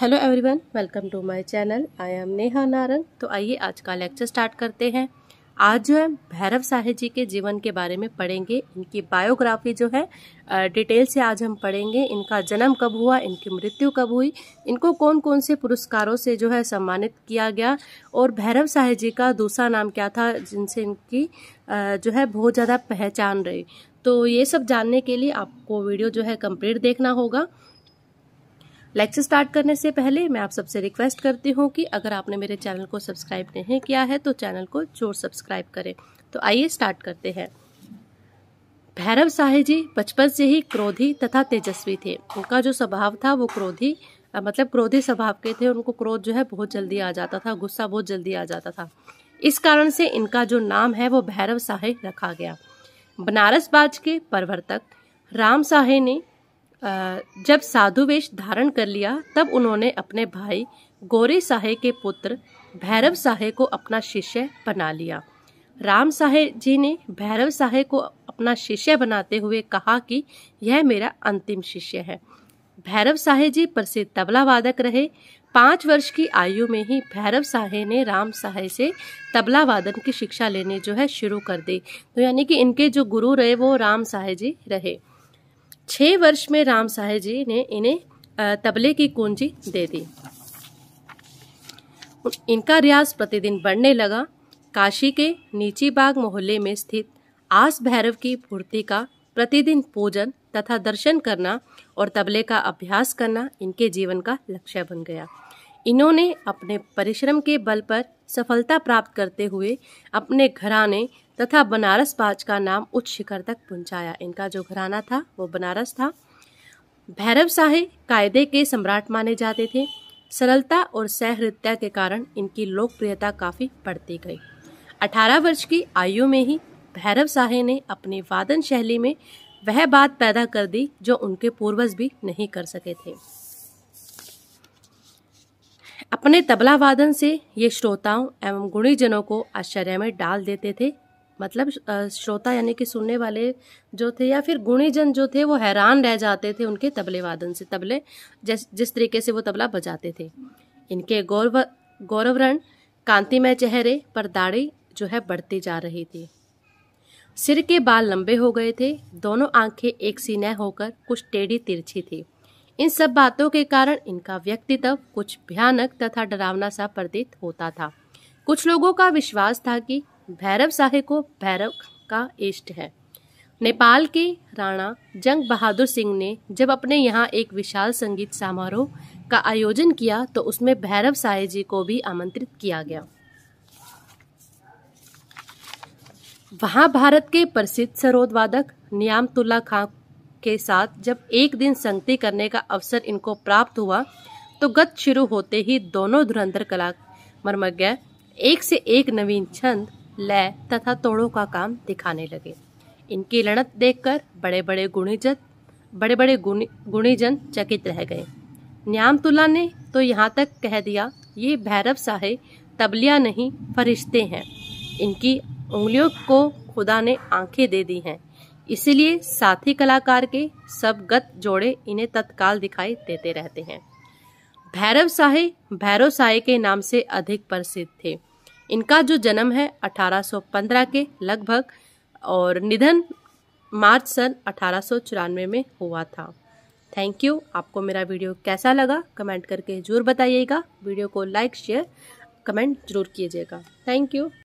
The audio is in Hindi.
hello everyone welcome to my channel I am Neha Narang तो आइए आज का लेक्चर स्टार्ट करते हैं आज जो है भैरव साहे जी के जीवन के बारे में पढ़ेंगे इनकी बायोग्राफी जो है डिटेल से आज हम पढ़ेंगे इनका जन्म कब हुआ इनकी मृत्यु कब हुई इनको कौन कौन से पुरस्कारों से जो है सम्मानित किया गया और भैरव साहे जी का दूसरा नाम क्या था जिनसे इनकी जो है बहुत ज़्यादा पहचान रही तो ये सब जानने के लिए आपको वीडियो जो है कम्प्लीट देखना होगा लेक्चर स्टार्ट करने से पहले मैं आप सबसे रिक्वेस्ट करती हूँ कि अगर आपने मेरे चैनल को सब्सक्राइब नहीं किया है तो चैनल को जोर सब्सक्राइब करें तो आइए स्टार्ट करते हैं भैरव साहे जी बचपन से ही क्रोधी तथा तेजस्वी थे उनका जो स्वभाव था वो क्रोधी मतलब क्रोधी स्वभाव के थे उनको क्रोध जो है बहुत जल्दी आ जाता था गुस्सा बहुत जल्दी आ जाता था इस कारण से इनका जो नाम है वो भैरव साहे रखा गया बनारस बाज के प्रवर्तक राम साहे ने जब साधु वेश धारण कर लिया तब उन्होंने अपने भाई गोरे साहे के पुत्र भैरव साहे को अपना शिष्य बना लिया राम साहे जी ने भैरव साहे को अपना शिष्य बनाते हुए कहा कि यह मेरा अंतिम शिष्य है भैरव साहे जी प्रसिद्ध तबला वादक रहे पाँच वर्ष की आयु में ही भैरव साहे ने राम साहे से तबला वादन की शिक्षा लेने जो है शुरू कर दी तो यानी कि इनके जो गुरु रहे वो राम साहे जी रहे छः वर्ष में राम साहेब जी ने इन्हें तबले की कुंजी दे दी इनका रियाज प्रतिदिन बढ़ने लगा काशी के नीची बाग मोहल्ले में स्थित आस भैरव की पूर्ति का प्रतिदिन पूजन तथा दर्शन करना और तबले का अभ्यास करना इनके जीवन का लक्ष्य बन गया इन्होंने अपने परिश्रम के बल पर सफलता प्राप्त करते हुए अपने घराने तथा बनारस बाज का नाम उच्च शिखर तक पहुंचाया इनका जो घराना था वो बनारस था भैरव शाही कायदे के सम्राट माने जाते थे सरलता और सहृदयता के कारण इनकी लोकप्रियता काफ़ी बढ़ती गई 18 वर्ष की आयु में ही भैरव शाही ने अपनी वादन शैली में वह बात पैदा कर दी जो उनके पूर्वज भी नहीं कर सके थे अपने तबला वादन से ये श्रोताओं एवं गुणीजनों को आश्चर्य में डाल देते थे मतलब श्रोता यानी कि सुनने वाले जो थे या फिर गुणीजन जो थे वो हैरान रह जाते थे उनके तबले वादन से तबले जिस जिस तरीके से वो तबला बजाते थे इनके गौरव गौरवरण कांतिमय चेहरे पर दाढ़ी जो है बढ़ती जा रही थी सिर के बाल लंबे हो गए थे दोनों आंखें एक सी न होकर कुछ टेढ़ी तिरछी थी इन सब बातों के कारण इनका व्यक्तित्व कुछ भयानक तथा डरावना सा प्रतीत होता था कुछ लोगों का विश्वास था कि भैरव साहे को भैरव का इष्ट है नेपाल के राणा जंग बहादुर सिंह ने जब अपने यहाँ एक विशाल संगीत समारोह का आयोजन किया तो उसमें भैरव साहे जी को भी आमंत्रित किया गया वहाँ भारत के प्रसिद्ध सरोद वादक नियाम तुल्ला खां के साथ जब एक दिन संगति करने का अवसर इनको प्राप्त हुआ तो गत शुरू होते ही दोनों धुरंधर कला मर्मज्ञ एक से एक नवीन छंद लय तथा तोड़ों का काम दिखाने लगे इनकी लड़त देखकर बड़े बड़े गुणीजन बड़े बड़े गुणी गुणीजन चकित रह गए न्याम तुला ने तो यहाँ तक कह दिया ये भैरव साहे तबलिया नहीं फरिश्ते हैं इनकी उंगलियों को खुदा ने आंखें दे दी हैं इसीलिए साथी कलाकार के सब गत जोड़े इन्हें तत्काल दिखाई देते रहते हैं भैरव साहे भैरव साहे के नाम से अधिक प्रसिद्ध थे इनका जो जन्म है 1815 के लगभग और निधन मार्च सन अठारह में हुआ था थैंक यू आपको मेरा वीडियो कैसा लगा कमेंट करके जरूर बताइएगा वीडियो को लाइक शेयर कमेंट जरूर कीजिएगा थैंक यू